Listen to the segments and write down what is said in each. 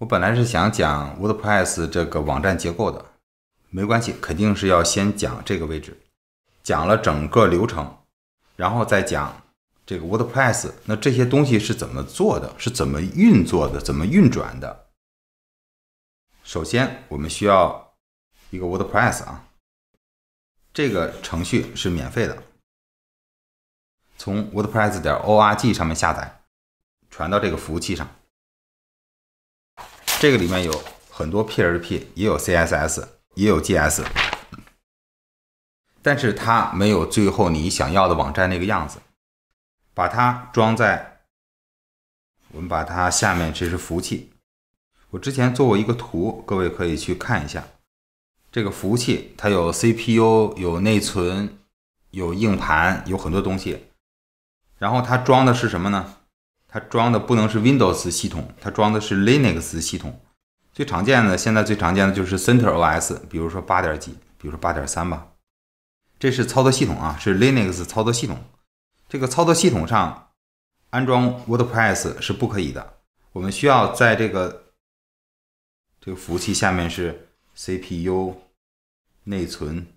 我本来是想讲 WordPress 这个网站结构的，没关系，肯定是要先讲这个位置，讲了整个流程，然后再讲这个 WordPress。那这些东西是怎么做的？是怎么运作的？怎么运转的？首先，我们需要一个 WordPress 啊，这个程序是免费的，从 WordPress 点 org 上面下载，传到这个服务器上。这个里面有很多 PHP，也有 CSS，也有 g s 但是它没有最后你想要的网站那个样子。把它装在，我们把它下面这是服务器。我之前做过一个图，各位可以去看一下。这个服务器它有 CPU，有内存，有硬盘，有很多东西。然后它装的是什么呢？它装的不能是 Windows 系统，它装的是 Linux 系统。最常见的，现在最常见的就是 CentOS，比如说八点几，比如说八点三吧。这是操作系统啊，是 Linux 操作系统。这个操作系统上安装 WordPress 是不可以的。我们需要在这个这个服务器下面是 CPU、内存、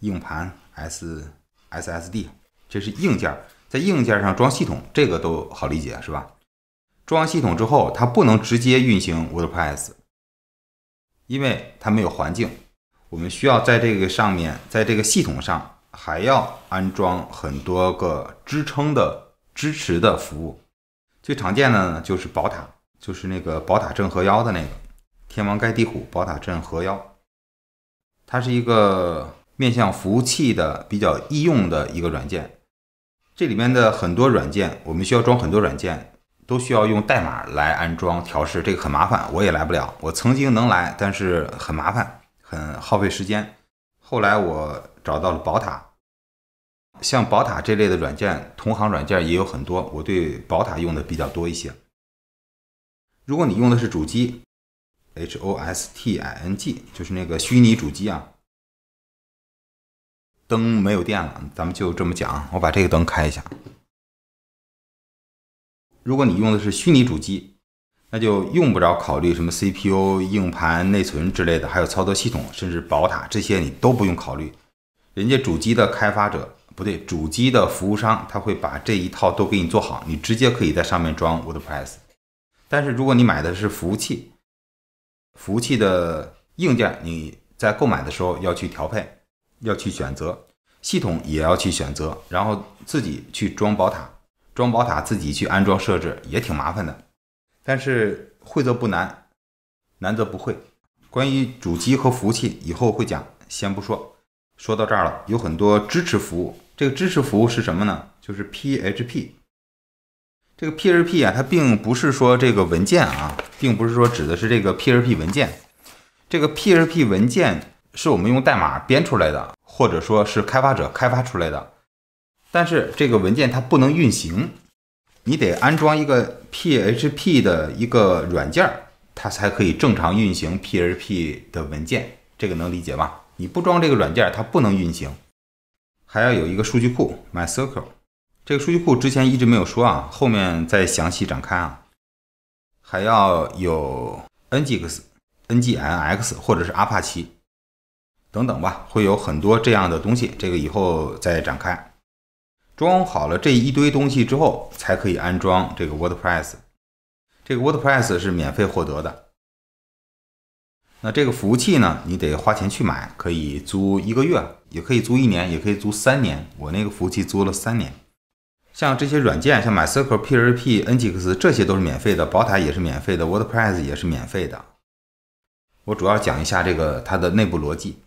硬盘 S SSD，这是硬件。在硬件上装系统，这个都好理解，是吧？装系统之后，它不能直接运行 w o r d p r e s s 因为它没有环境。我们需要在这个上面，在这个系统上还要安装很多个支撑的、支持的服务。最常见的呢，就是宝塔，就是那个宝塔镇河妖的那个，天王盖地虎，宝塔镇河妖。它是一个面向服务器的比较易用的一个软件。这里面的很多软件，我们需要装很多软件，都需要用代码来安装调试，这个很麻烦，我也来不了。我曾经能来，但是很麻烦，很耗费时间。后来我找到了宝塔，像宝塔这类的软件，同行软件也有很多，我对宝塔用的比较多一些。如果你用的是主机，H O S T I N G，就是那个虚拟主机啊。灯没有电了，咱们就这么讲。我把这个灯开一下。如果你用的是虚拟主机，那就用不着考虑什么 CPU、硬盘、内存之类的，还有操作系统，甚至宝塔这些你都不用考虑。人家主机的开发者，不对，主机的服务商，他会把这一套都给你做好，你直接可以在上面装 WordPress。但是如果你买的是服务器，服务器的硬件你在购买的时候要去调配。要去选择系统，也要去选择，然后自己去装宝塔，装宝塔自己去安装设置也挺麻烦的。但是会则不难，难则不会。关于主机和服务器，以后会讲，先不说。说到这儿了，有很多支持服务。这个支持服务是什么呢？就是 PHP。这个 PHP 啊，它并不是说这个文件啊，并不是说指的是这个 PHP 文件。这个 PHP 文件。是我们用代码编出来的，或者说是开发者开发出来的，但是这个文件它不能运行，你得安装一个 PHP 的一个软件，它才可以正常运行 PHP 的文件，这个能理解吧？你不装这个软件，它不能运行，还要有一个数据库 MySQL，这个数据库之前一直没有说啊，后面再详细展开啊，还要有 Nginx、Nginx 或者是阿帕奇，等等吧，会有很多这样的东西，这个以后再展开。装好了这一堆东西之后，才可以安装这个 WordPress。这个 WordPress 是免费获得的。那这个服务器呢，你得花钱去买，可以租一个月，也可以租一年，也可以租三年。我那个服务器租了三年。像这些软件，像 MySQL、PHP、Nginx 这些都是免费的，宝塔也是免费的，WordPress 也是免费的。我主要讲一下这个它的内部逻辑。